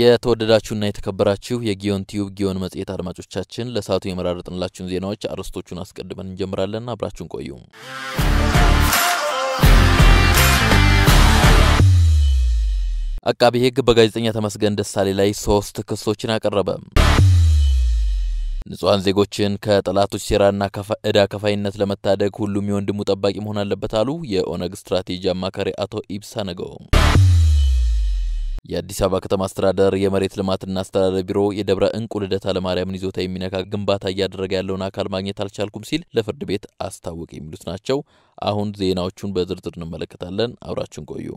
የተወደዳችሁና የተከበራችሁ የጊዮን ቲዩብ ጊዮን መጽሔት አድማጮቻችን ለሰዓቱ የመራረጥንላችሁን ዜናዎች አርዕስቶቹን አስቀድመን እንጀምራለን። አብራችሁን ቆዩ። አቃቢ ህግ በጋዜጠኛ ተመስገን ደሳሌ ላይ ሶስት ክሶችን አቀረበ። ንጹሐን ዜጎችን ከጠላቶች ሴራና እዳ ከፋይነት ለመታደግ ሁሉም የወንድሙ ጠባቂ መሆን አለበት አሉ የኦነግ ስትራቴጂ አማካሪ አቶ ኢብሳ ነገው። የአዲስ አበባ ከተማ አስተዳደር የመሬት ልማትና አስተዳደር ቢሮ የደብረ እንቁ ልደታ ለማርያምን ይዞታ የሚነካ ግንባታ እያደረገ ያለውን አካል ማግኘት አልቻልኩም ሲል ለፍርድ ቤት አስታወቅ የሚሉት ናቸው። አሁን ዜናዎቹን በዝርዝር እንመለከታለን። አብራችን ቆዩ።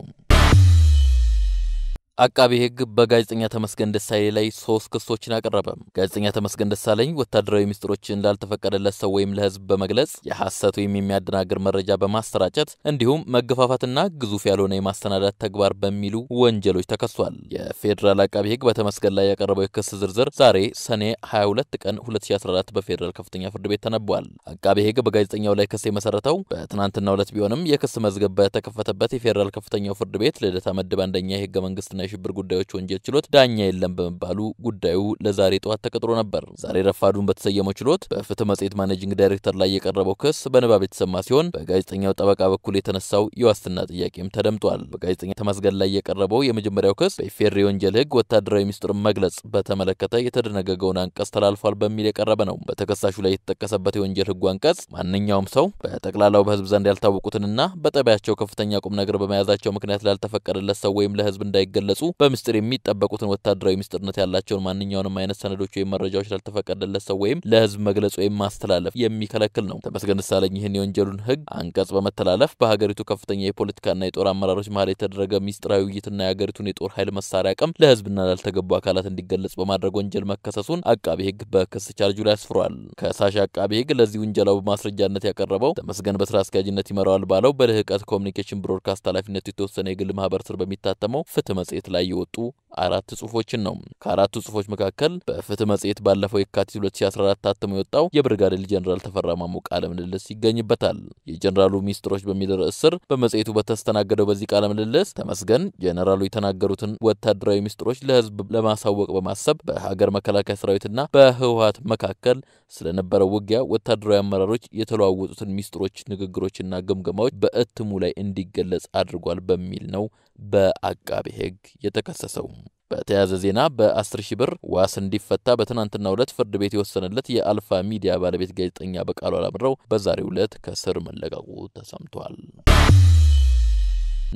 አቃቤ ሕግ በጋዜጠኛ ተመስገን ደሳለኝ ላይ ሶስት ክሶችን አቀረበ። ጋዜጠኛ ተመስገን ደሳለኝ ወታደራዊ ሚስጥሮችን ላልተፈቀደለት ሰው ወይም ለሕዝብ በመግለጽ የሐሰት ወይም የሚያደናግር መረጃ በማሰራጨት እንዲሁም መገፋፋትና ግዙፍ ያልሆነ የማሰናዳት ተግባር በሚሉ ወንጀሎች ተከሷል። የፌዴራል አቃቤ ሕግ በተመስገን ላይ ያቀረበው የክስ ዝርዝር ዛሬ ሰኔ 22 ቀን 2014 በፌዴራል ከፍተኛ ፍርድ ቤት ተነቧል። አቃቤ ሕግ በጋዜጠኛው ላይ ክስ የመሰረተው በትናንትናው ዕለት ቢሆንም የክስ መዝገብ በተከፈተበት የፌዴራል ከፍተኛው ፍርድ ቤት ልደታ መድብ አንደኛ የሕገ መንግስት የሽብር ጉዳዮች ወንጀል ችሎት ዳኛ የለም በመባሉ ጉዳዩ ለዛሬ ጠዋት ተቀጥሮ ነበር። ዛሬ ረፋዱን በተሰየመው ችሎት በፍትህ መጽሔት ማኔጂንግ ዳይሬክተር ላይ የቀረበው ክስ በንባብ የተሰማ ሲሆን በጋዜጠኛው ጠበቃ በኩል የተነሳው የዋስትና ጥያቄም ተደምጧል። በጋዜጠኛ ተመስገን ላይ የቀረበው የመጀመሪያው ክስ በኢፌሪ የወንጀል ህግ ወታደራዊ ሚስጥር መግለጽ በተመለከተ የተደነገገውን አንቀጽ ተላልፏል በሚል የቀረበ ነው። በተከሳሹ ላይ የተጠቀሰበት የወንጀል ህጉ አንቀጽ ማንኛውም ሰው በጠቅላላው በህዝብ ዘንድ ያልታወቁትንና በጠቢያቸው ከፍተኛ ቁም ነገር በመያዛቸው ምክንያት ላልተፈቀደለት ሰው ወይም ለህዝብ እንዳይገለ እንደገለጹ በምስጢር የሚጠበቁትን ወታደራዊ ምስጢርነት ያላቸውን ማንኛውንም አይነት ሰነዶች ወይም መረጃዎች ላልተፈቀደለት ሰው ወይም ለህዝብ መግለጽ ወይም ማስተላለፍ የሚከለክል ነው። ተመስገን ደሳለኝ ይህን የወንጀሉን ህግ አንቀጽ በመተላለፍ በሀገሪቱ ከፍተኛ የፖለቲካና የጦር አመራሮች መሀል የተደረገ ሚስጥራዊ ውይይትና የሀገሪቱን የጦር ኃይል መሳሪያ አቅም ለህዝብና ላልተገቡ አካላት እንዲገለጽ በማድረግ ወንጀል መከሰሱን አቃቤ ህግ በክስ ቻርጁ ላይ አስፍሯል። ከሳሽ አቃቤ ህግ ለዚህ ውንጀላው በማስረጃነት ያቀረበው ተመስገን በስራ አስኪያጅነት ይመራዋል ባለው በልህቀት ኮሚኒኬሽን ብሮድካስት ኃላፊነቱ የተወሰነ የግል ማህበር ስር በሚታተመው ፍትህ መጽሄት የተለያዩ የወጡ አራት ጽሁፎችን ነው። ከአራቱ ጽሁፎች መካከል በፍትህ መጽሔት ባለፈው የካቲት 2014 ታትሞ የወጣው የብርጋዴር ጀኔራል ተፈራ ማሞ ቃለ ምልልስ ይገኝበታል። የጀኔራሉ ሚስጥሮች በሚል ርዕስ ስር በመጽሔቱ በተስተናገደው በዚህ ቃለ ምልልስ ተመስገን ጀኔራሉ የተናገሩትን ወታደራዊ ሚስጥሮች ለህዝብ ለማሳወቅ በማሰብ በሀገር መከላከያ ሰራዊትና በህወሀት መካከል ስለነበረው ውጊያ ወታደራዊ አመራሮች የተለዋወጡትን ሚስጥሮች፣ ንግግሮችና ግምገማዎች በእትሙ ላይ እንዲገለጽ አድርጓል በሚል ነው በአቃቤ ህግ የተከሰሰው። በተያያዘ ዜና በ10 ሺህ ብር ዋስ እንዲፈታ በትናንትናው ዕለት ፍርድ ቤት የወሰነለት የአልፋ ሚዲያ ባለቤት ጋዜጠኛ በቃሉ አላምረው በዛሬው ዕለት ከስር መለቀቁ ተሰምቷል።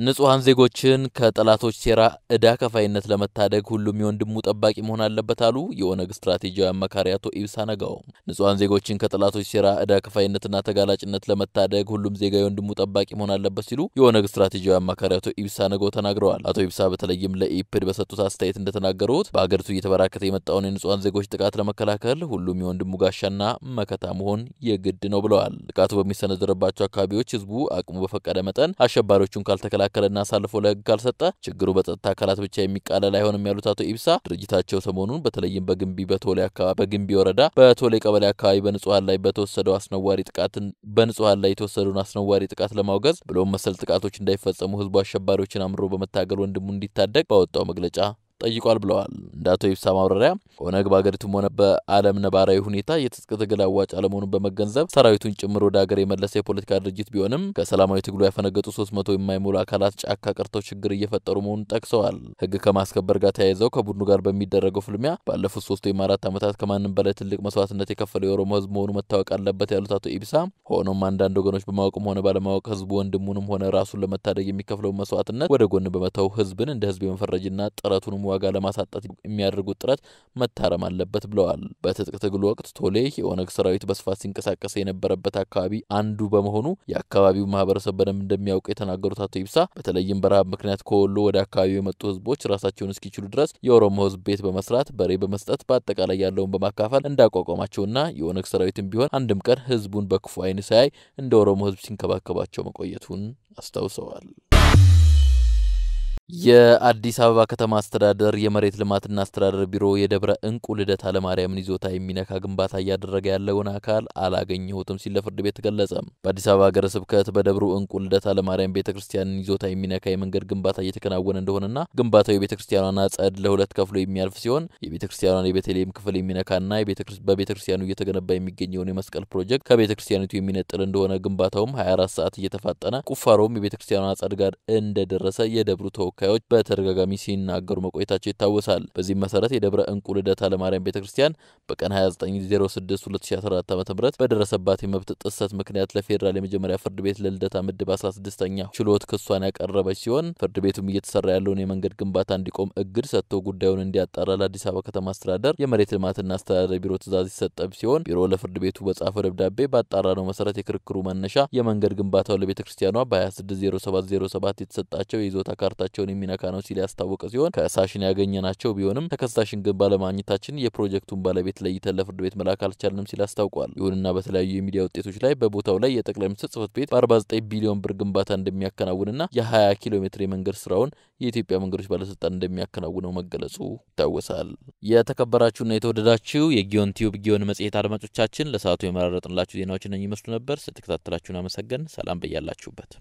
ንጹሐን ዜጎችን ከጠላቶች ሴራ እዳ ከፋይነት ለመታደግ ሁሉም የወንድሙ ጠባቂ መሆን አለበት አሉ የኦነግ ስትራቴጂያዊ አማካሪ አቶ ኢብሳ ነጋው። ንጹሐን ዜጎችን ከጠላቶች ሴራ እዳ ከፋይነትና ተጋላጭነት ለመታደግ ሁሉም ዜጋ የወንድሙ ጠባቂ መሆን አለበት ሲሉ የኦነግ ስትራቴጂያዊ አማካሪ አቶ ኢብሳ ነጋው ተናግረዋል። አቶ ኢብሳ በተለይም ለኢፕድ በሰጡት አስተያየት እንደተናገሩት በሀገሪቱ እየተበራከተ የመጣውን የንጹሐን ዜጎች ጥቃት ለመከላከል ሁሉም የወንድሙ ጋሻና መከታ መሆን የግድ ነው ብለዋል። ጥቃቱ በሚሰነዘርባቸው አካባቢዎች ህዝቡ አቅሙ በፈቀደ መጠን አሸባሪዎቹን ካልተከላ ካልተከላከለና አሳልፎ ለህግ ካልሰጠ ችግሩ በጸጥታ አካላት ብቻ የሚቃለል አይሆንም ያሉት አቶ ኢብሳ ድርጅታቸው ሰሞኑን በተለይም በግንቢ በቶሌ አካባቢ በግንቢ ወረዳ በቶሌ ቀበሌ አካባቢ በንጹሀን ላይ በተወሰደው አስነዋሪ ጥቃትን በንጹሀን ላይ የተወሰደውን አስነዋሪ ጥቃት ለማውገዝ ብሎም መሰል ጥቃቶች እንዳይፈጸሙ ህዝቡ አሸባሪዎችን አምሮ በመታገል ወንድሙ እንዲታደግ ባወጣው መግለጫ ጠይቋል ብለዋል። እንደ አቶ ይብሳ ማብራሪያ ኦነግ በሀገሪቱም ሆነ በዓለም ነባራዊ ሁኔታ የትጥቅ ትግል አዋጭ አለመሆኑን በመገንዘብ ሰራዊቱን ጭምር ወደ ሀገር የመለሰ የፖለቲካ ድርጅት ቢሆንም ከሰላማዊ ትግሉ ያፈነገጡ ሶስት መቶ የማይሞሉ አካላት ጫካ ቀርተው ችግር እየፈጠሩ መሆኑን ጠቅሰዋል። ህግ ከማስከበር ጋር ተያይዘው ከቡድኑ ጋር በሚደረገው ፍልሚያ ባለፉት ሶስት ወይም አራት ዓመታት ከማንም በላይ ትልቅ መስዋዕትነት የከፈለ የኦሮሞ ህዝብ መሆኑ መታወቅ አለበት ያሉት አቶ ኢብሳ ሆኖም አንዳንድ ወገኖች በማወቅም ሆነ ባለማወቅ ህዝቡ ወንድሙንም ሆነ ራሱን ለመታደግ የሚከፍለውን መስዋዕትነት ወደ ጎን በመተው ህዝብን እንደ ህዝብ የመፈረጅና ጥረቱንም ዋጋ ለማሳጣት የሚያደርጉት ጥረት መታረም አለበት ብለዋል። በትጥቅ ትግሉ ወቅት ቶሌ የኦነግ ሰራዊት በስፋት ሲንቀሳቀስ የነበረበት አካባቢ አንዱ በመሆኑ የአካባቢው ማህበረሰብ በደንብ እንደሚያውቅ የተናገሩት አቶ ይብሳ በተለይም በረሃብ ምክንያት ከወሎ ወደ አካባቢው የመጡ ህዝቦች ራሳቸውን እስኪችሉ ድረስ የኦሮሞ ህዝብ ቤት በመስራት በሬ በመስጠት በአጠቃላይ ያለውን በማካፈል እንዳቋቋማቸውና የኦነግ ሰራዊትም ቢሆን አንድም ቀን ህዝቡን በክፉ አይን ሳያይ እንደ ኦሮሞ ህዝብ ሲንከባከባቸው መቆየቱን አስታውሰዋል። የአዲስ አበባ ከተማ አስተዳደር የመሬት ልማትና አስተዳደር ቢሮ የደብረ እንቁ ልደታ ለማርያምን ይዞታ የሚነካ ግንባታ እያደረገ ያለውን አካል አላገኘሁትም ሲል ለፍርድ ቤት ተገለጸ። በአዲስ አበባ ሀገረ ስብከት በደብሩ እንቁ ልደታ ለማርያም ቤተ ክርስቲያንን ይዞታ የሚነካ የመንገድ ግንባታ እየተከናወነ እንደሆነና ግንባታው የቤተ ክርስቲያኗን አጸድ ለሁለት ከፍሎ የሚያልፍ ሲሆን የቤተ ክርስቲያኗን የቤተልሔም ክፍል የሚነካና በቤተ ክርስቲያኑ እየተገነባ የሚገኘውን የመስቀል ፕሮጀክት ከቤተ ክርስቲያኒቱ የሚነጥል እንደሆነ ግንባታውም 24 ሰዓት እየተፋጠነ ቁፋሮውም የቤተ ክርስቲያኗን አጸድ ጋር እንደደረሰ የደብሩ ተወ ተወካዮች በተደጋጋሚ ሲናገሩ መቆየታቸው ይታወሳል። በዚህም መሰረት የደብረ እንቁ ልደታ ለማርያም ቤተ ክርስቲያን በቀን 29062014 ዓ ም በደረሰባት የመብት ጥሰት ምክንያት ለፌዴራል የመጀመሪያ ፍርድ ቤት ለልደታ ምድብ 16ኛ ችሎት ክሷን ያቀረበች ሲሆን ፍርድ ቤቱም እየተሰራ ያለውን የመንገድ ግንባታ እንዲቆም እግድ ሰጥቶ ጉዳዩን እንዲያጣራ ለአዲስ አበባ ከተማ አስተዳደር የመሬት ልማትና አስተዳደር ቢሮ ትእዛዝ ይሰጠ ሲሆን ቢሮ ለፍርድ ቤቱ በጻፈው ደብዳቤ ባጣራ ነው መሰረት የክርክሩ መነሻ የመንገድ ግንባታው ለቤተ ክርስቲያኗ በ260707 የተሰጣቸው የይዞታ ካርታቸው ጉዳዩን የሚነካ ነው ሲል ያስታወቀ ሲሆን ከሳሽን ያገኘናቸው ቢሆንም ተከሳሽን ግን ባለማግኘታችን የፕሮጀክቱን ባለቤት ለይተን ለፍርድ ቤት መላክ አልቻልንም ሲል አስታውቋል። ይሁንና በተለያዩ የሚዲያ ውጤቶች ላይ በቦታው ላይ የጠቅላይ ሚኒስትር ጽህፈት ቤት በ49 ቢሊዮን ብር ግንባታ እንደሚያከናውንና የ20 ኪሎ ሜትር የመንገድ ስራውን የኢትዮጵያ መንገዶች ባለስልጣን እንደሚያከናውነው መገለጹ ይታወሳል። የተከበራችሁና የተወደዳችሁ የጊዮን ቲዩብ ጊዮን መጽሔት አድማጮቻችን ለሰዓቱ የመራረጥንላችሁ ዜናዎች እነኝህ ይመስሉ ነበር። ስለተከታተላችሁን አመሰገን። ሰላም በያላችሁበት።